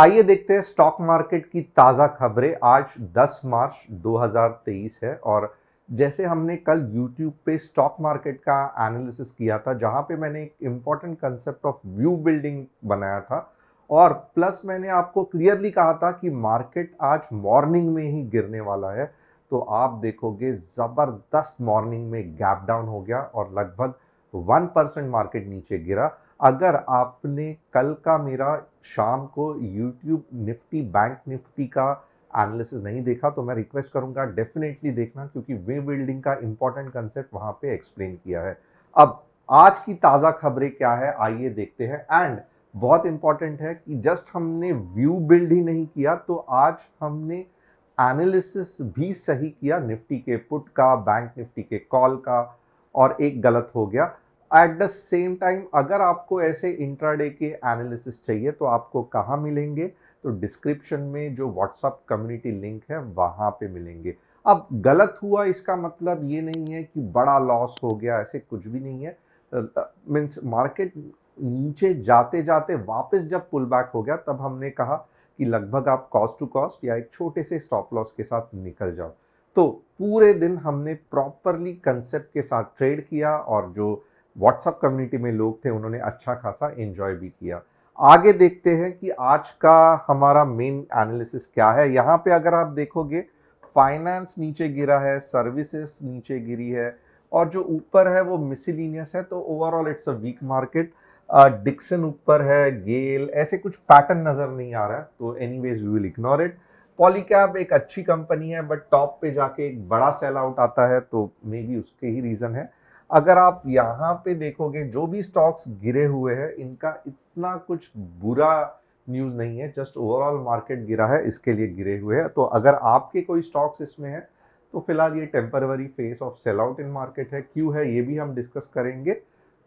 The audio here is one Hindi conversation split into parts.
आइए देखते हैं स्टॉक मार्केट की ताज़ा खबरें आज 10 मार्च 2023 है और जैसे हमने कल यूट्यूब पे स्टॉक मार्केट का एनालिसिस किया था जहां पे मैंने एक important concept of view building बनाया था और प्लस मैंने आपको क्लियरली कहा था कि मार्केट आज मॉर्निंग में ही गिरने वाला है तो आप देखोगे ज़बरदस्त मॉर्निंग में गैप डाउन हो गया और लगभग वन परसेंट मार्केट नीचे गिरा अगर आपने कल का मेरा शाम को यूट्यूब निफ्टी बैंक निफ्टी का एनालिसिस नहीं देखा तो मैं रिक्वेस्ट करूंगा डेफिनेटली देखना क्योंकि वे बिल्डिंग का इंपॉर्टेंट कंसेप्ट वहां पे एक्सप्लेन किया है अब आज की ताज़ा खबरें क्या है आइए देखते हैं एंड बहुत इंपॉर्टेंट है कि जस्ट हमने व्यू बिल्ड ही नहीं किया तो आज हमने एनालिसिस भी सही किया निफ्टी के पुट का बैंक निफ्टी के कॉल का और एक गलत हो गया एट द सेम टाइम अगर आपको ऐसे इंट्राडे के एनालिसिस चाहिए तो आपको कहाँ मिलेंगे तो डिस्क्रिप्शन में जो व्हाट्सअप कम्युनिटी लिंक है वहाँ पे मिलेंगे अब गलत हुआ इसका मतलब ये नहीं है कि बड़ा लॉस हो गया ऐसे कुछ भी नहीं है मीन्स मार्केट नीचे जाते जाते वापस जब पुल बैक हो गया तब हमने कहा कि लगभग आप कॉस्ट टू कॉस्ट या एक छोटे से स्टॉप लॉस के साथ निकल जाओ तो पूरे दिन हमने प्रॉपरली कंसेप्ट के साथ ट्रेड किया और जो व्हाट्सअप कम्युनिटी में लोग थे उन्होंने अच्छा खासा एंजॉय भी किया आगे देखते हैं कि आज का हमारा मेन एनालिसिस क्या है यहाँ पे अगर आप देखोगे फाइनेंस नीचे गिरा है सर्विसेज नीचे गिरी है और जो ऊपर है वो मिसिलीनियस है तो overall it's a weak market Dixon ऊपर है गेल ऐसे कुछ पैटर्न नज़र नहीं आ रहा है तो anyways we will ignore it Polycab एक अच्छी कंपनी है बट टॉप पे जाके एक बड़ा सेल आउट आता है तो मे बी उसके ही रीज़न है अगर आप यहाँ पे देखोगे जो भी स्टॉक्स गिरे हुए हैं इनका इतना कुछ बुरा न्यूज़ नहीं है जस्ट ओवरऑल मार्केट गिरा है इसके लिए गिरे हुए हैं तो अगर आपके कोई स्टॉक्स इसमें है तो फिलहाल ये temporary phase of sell out in market है क्यों है ये भी हम डिस्कस करेंगे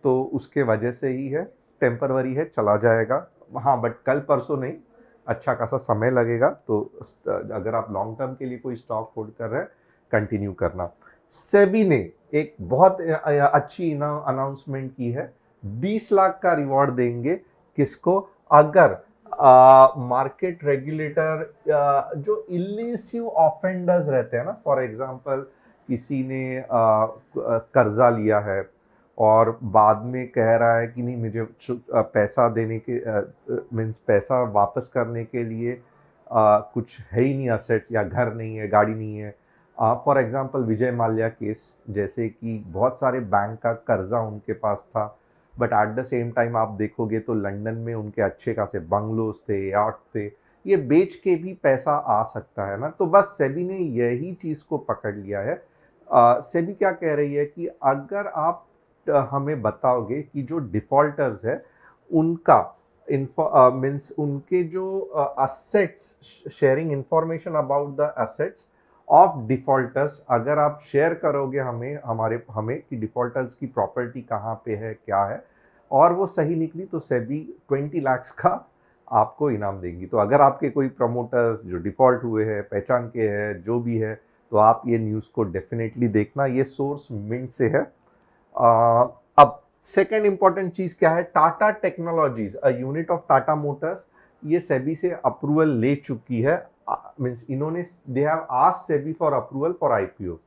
तो उसके वजह से ही है टेम्परवरी है चला जाएगा हाँ बट कल परसों नहीं अच्छा खासा समय लगेगा तो अगर आप लॉन्ग टर्म के लिए कोई स्टॉक होल्ड कर रहे हैं कंटिन्यू करना सेबी ने एक बहुत अच्छी अनाउंसमेंट की है 20 लाख का रिवॉर्ड देंगे किसको अगर मार्केट रेगुलेटर जो इलिसिव ऑफेंडर्स रहते हैं ना फॉर एग्जांपल किसी ने आ, कर्जा लिया है और बाद में कह रहा है कि नहीं मुझे पैसा देने के मीन्स पैसा वापस करने के लिए आ, कुछ है ही नहीं असेट्स या घर नहीं है गाड़ी नहीं है for example Vijay Mallya case जैसे कि बहुत सारे बैंक का कर्जा उनके पास था but at the same time आप देखोगे तो लंदन में उनके अच्छे खासे बंगलोज थे याट थे ये बेच के भी पैसा आ सकता है ना तो बस सेबी ने यही चीज़ को पकड़ लिया है आ, सेबी क्या कह रही है कि अगर आप हमें बताओगे कि जो डिफ़ॉल्टर्स है उनका इन्फो मीन्स उनके जो assets sharing information about the assets of defaulters अगर आप शेयर करोगे हमें हमारे हमें कि डिफॉल्टर्स की प्रॉपर्टी कहाँ पे है क्या है और वो सही निकली तो सेबी ट्वेंटी लैक्स का आपको इनाम देंगी तो अगर आपके कोई प्रमोटर्स जो डिफ़ॉल्ट हुए हैं पहचान के हैं जो भी है तो आप ये न्यूज़ को डेफिनेटली देखना ये सोर्स मिंट से है आ, अब सेकेंड इंपॉर्टेंट चीज़ क्या है Tata technologies a unit of Tata motors ये सेबी से अप्रूवल ले चुकी है मीन्स इन्होंने they have ask SEBI for approval for IPO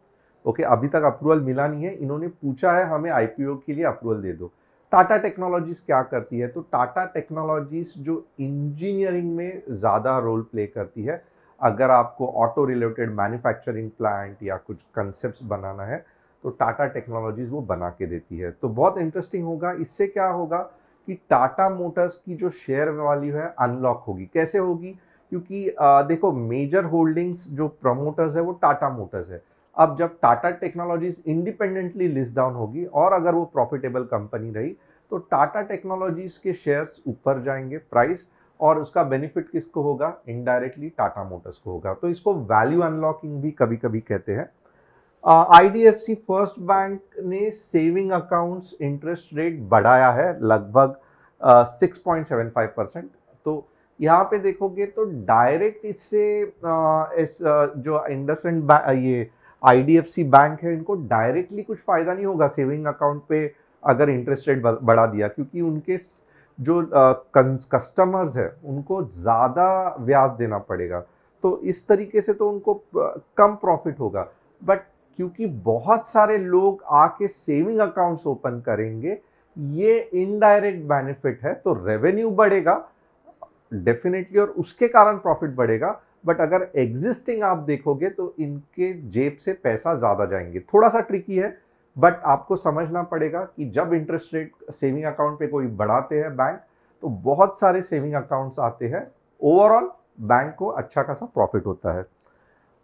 okay अभी तक अप्रूवल मिला नहीं है इन्होंने पूछा है हमें आईपीओ के लिए अप्रूवल दे दो टाटा टेक्नोलॉजीज क्या करती है तो टाटा टेक्नोलॉजीज जो इंजीनियरिंग में ज़्यादा रोल प्ले करती है अगर आपको ऑटो रिलेटेड मैन्युफैक्चरिंग प्लांट या कुछ कंसेप्ट बनाना है तो टाटा टेक्नोलॉजीज़ वो बना के देती है तो बहुत इंटरेस्टिंग होगा इससे क्या होगा कि टाटा मोटर्स की जो शेयर वैल्यू है अनलॉक होगी कैसे होगी क्योंकि आ, देखो मेजर होल्डिंग्स जो प्रमोटर्स है वो टाटा मोटर्स है अब जब Tata technologies independently list down होगी और अगर वो प्रॉफिटेबल कंपनी रही तो टाटा टेक्नोलॉजीज के शेयर्स ऊपर जाएंगे प्राइस और उसका बेनिफिट किसको होगा इनडायरेक्टली टाटा मोटर्स को होगा तो इसको वैल्यू अनलॉकिंग भी कभी कभी कहते हैं आई फर्स्ट बैंक ने सेविंग अकाउंट्स इंटरेस्ट रेट बढ़ाया है लगभग six point seven five percent तो यहाँ पे देखोगे तो डायरेक्ट इससे इस जो इंडसेंड ये आई बैंक है इनको डायरेक्टली कुछ फ़ायदा नहीं होगा सेविंग अकाउंट पे अगर इंटरेस्ट रेट बढ़ा दिया क्योंकि उनके जो कस्टमर्स है उनको ज़्यादा ब्याज देना पड़ेगा तो इस तरीके से तो उनको कम प्रॉफिट होगा बट क्योंकि बहुत सारे लोग आके सेविंग अकाउंट्स ओपन करेंगे ये इनडायरेक्ट बेनिफिट है तो रेवेन्यू बढ़ेगा डेफिनेटली और उसके कारण प्रॉफिट बढ़ेगा बट अगर एग्जिस्टिंग आप देखोगे तो इनके जेब से पैसा ज़्यादा जाएंगे थोड़ा सा ट्रिकी है बट आपको समझना पड़ेगा कि जब इंटरेस्ट रेट सेविंग अकाउंट पे कोई बढ़ाते हैं बैंक तो बहुत सारे सेविंग अकाउंट्स आते हैं ओवरऑल बैंक को अच्छा खासा प्रॉफिट होता है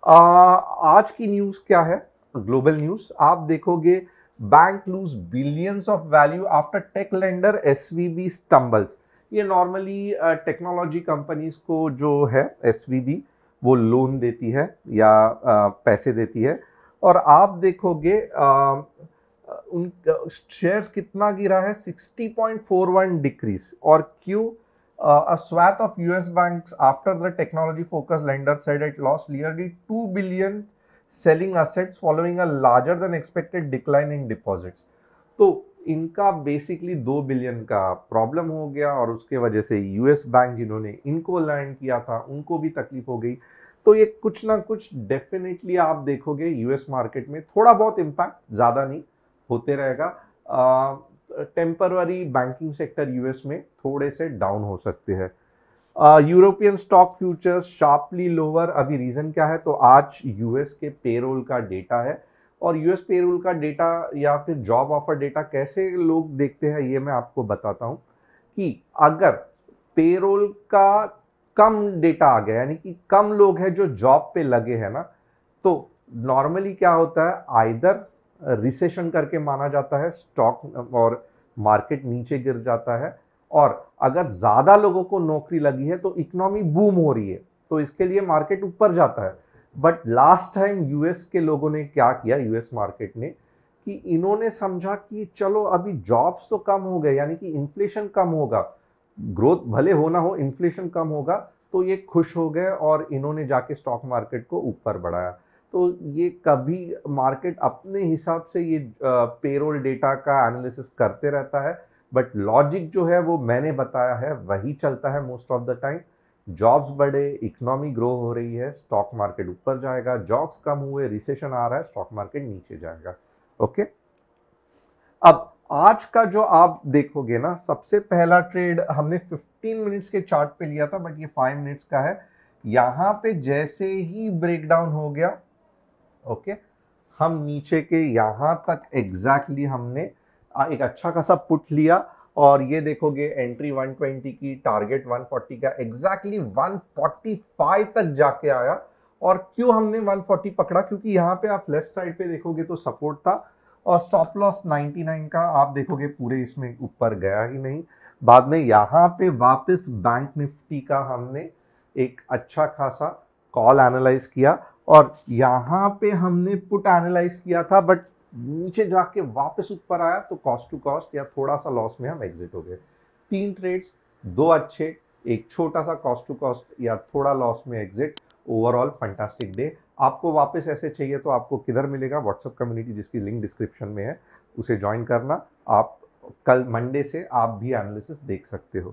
आ, आज की न्यूज़ क्या है ग्लोबल न्यूज़ आप देखोगे bank lose billions of value after tech lender S V B stumbles ये नॉर्मली टेक्नोलॉजी कंपनीज को जो है एस वो लोन देती है या पैसे देती है और आप देखोगे उन शेयर्स कितना गिरा है 60.41 डिक्रीज और क्यों a swathe of US banks after the technology focus lender said at loss nearly two billion selling assets following a larger than expected decline in deposits तो इनका बेसिकली दो बिलियन का प्रॉब्लम हो गया और उसके वजह से यूएस बैंक जिन्होंने इनको लैंड किया था उनको भी तकलीफ हो गई तो ये कुछ ना कुछ डेफिनेटली आप देखोगे यूएस मार्केट में थोड़ा बहुत इम्पैक्ट ज़्यादा नहीं होते रहेगा टेम्पररी बैंकिंग सेक्टर यूएस में थोड़े से डाउन हो सकते हैं European stock futures sharply lower अभी रीज़न क्या है तो आज यूएस के पेरोल का डेटा है और यूएस पेरोल का डेटा या फिर जॉब ऑफर डेटा कैसे लोग देखते हैं ये मैं आपको बताता हूँ कि अगर पेरोल का कम डेटा आ गया यानी कि कम लोग हैं जो जॉब पे लगे हैं ना तो नॉर्मली क्या होता है आइदर रिसेशन करके माना जाता है स्टॉक और मार्केट नीचे गिर जाता है और अगर ज़्यादा लोगों को नौकरी लगी है तो इकोनॉमी बूम हो रही है तो इसके लिए मार्केट ऊपर जाता है बट लास्ट टाइम यूएस के लोगों ने क्या किया यूएस मार्केट ने कि इन्होंने समझा कि चलो अभी जॉब्स तो कम हो गए यानी कि इन्फ्लेशन कम होगा ग्रोथ भले होना हो इन्फ्लेशन कम होगा तो ये खुश हो गए और इन्होंने जाके स्टॉक मार्केट को ऊपर बढ़ाया तो ये कभी मार्केट अपने हिसाब से ये पेरोल डेटा का एनालिसिस करते रहता है बट लॉजिक जो है वो मैंने बताया है वही चलता है most of the time jobs बढ़े इकोनॉमी ग्रो हो रही है स्टॉक मार्केट ऊपर जाएगा जॉब्स कम हुए रिसेशन आ रहा है स्टॉक मार्केट नीचे जाएगा ओके अब आज का जो आप देखोगे ना सबसे पहला ट्रेड हमने 15 मिनट्स के चार्ट पे लिया था बट ये 5 मिनट्स का है यहां पे जैसे ही ब्रेकडाउन हो गया ओके हम नीचे के यहां तक एग्जैक्टली exactly हमने एक अच्छा खासा पुट लिया और ये देखोगे एंट्री 120 की टारगेट 140 का एग्जैक्टली exactly 145 तक जाके आया और क्यों हमने 140 पकड़ा क्योंकि यहाँ पे आप लेफ्ट साइड पे देखोगे तो सपोर्ट था और स्टॉप लॉस 99 का आप देखोगे पूरे इसमें ऊपर गया ही नहीं बाद में यहाँ पे वापस बैंक निफ्टी का हमने एक अच्छा खासा कॉल एनालाइज किया और यहाँ पे हमने पुट एनालाइज किया था बट नीचे जाके वापस ऊपर आया तो कॉस्ट टू कॉस्ट या थोड़ा सा लॉस में हम एग्जिट हो गए तीन ट्रेड्स दो अच्छे एक छोटा सा कॉस्ट टू कॉस्ट या थोड़ा लॉस में एग्जिट ओवरऑल फंटास्टिक डे आपको वापस ऐसे चाहिए तो आपको किधर मिलेगा व्हाट्सअप कम्युनिटी जिसकी लिंक डिस्क्रिप्शन में है उसे ज्वाइन करना आप कल मंडे से आप भी एनालिसिस देख सकते हो